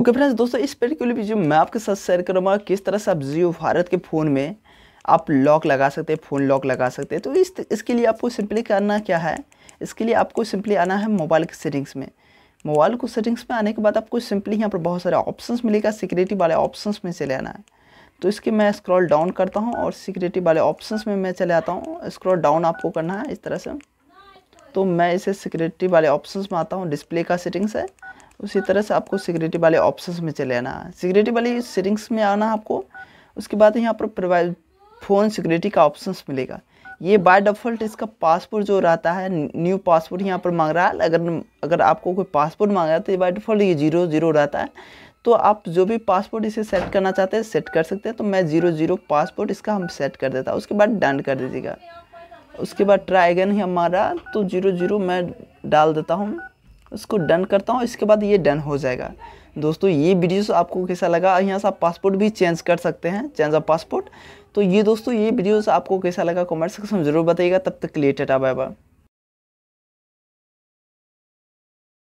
okay friends दोस्तों इस particular जो मैं आपके साथ शेयर करूँगा किस तरह से आप जियो भारत के फ़ोन में आप लॉक लगा सकते हैं फ़ोन लॉक लगा सकते हैं तो इस इसके लिए आपको सिंपली करना क्या है इसके लिए आपको सिंपली आना है मोबाइल के सेटिंग्स में मोबाइल को सेटिंग्स में आने के बाद आपको सिंपली यहाँ पर बहुत सारे ऑप्शन मिलेगा सिक्योरिटी वाले ऑप्शन में चले आना है तो इसके मैं स्क्रॉल डाउन करता हूँ और सिक्योरिटी वाले ऑप्शन में मैं चले आता हूँ स्क्रॉल डाउन आपको करना है इस तरह से तो मैं इसे सिक्योरिटी वाले ऑप्शन में आता हूँ डिस्प्ले का सेटिंग्स है उसी तरह से आपको सिक्योरिटी वाले ऑप्शन में चले आना सिक्योरिटी वाली सेटिंग्स में आना आपको उसके बाद यहाँ पर प्रोवाइड फ़ोन सिक्योरिटी का ऑप्शन मिलेगा ये बाय डिफ़ॉल्ट इसका पासपोर्ट जो रहता है न्यू पासपोर्ट यहाँ पर मांग रहा है अगर अगर आपको कोई पासपोर्ट मांग रहा है तो बाय डिफ़ॉल्ट ये जीरो जीरो रहता है तो आप जो भी पासपोर्ट इसे सेट करना चाहते हैं सेट कर सकते हैं तो मैं जीरो जीरो पासपोर्ट इसका हम सेट कर देता उसके बाद डन कर दीजिएगा उसके बाद ट्राई अगेन ही हमारा तो जीरो जीरो मैं डाल देता हूँ उसको डन करता हूँ इसके बाद ये डन हो जाएगा दोस्तों ये वीडियो आपको कैसा लगा यहाँ से आप पासपोर्ट भी चेंज कर सकते हैं चेंज ऑफ पासपोर्ट तो ये दोस्तों ये वीडियो आपको कैसा लगा कमेंट सेक्शन में ज़रूर बताइएगा तब तक लेटेट आ बाय बाय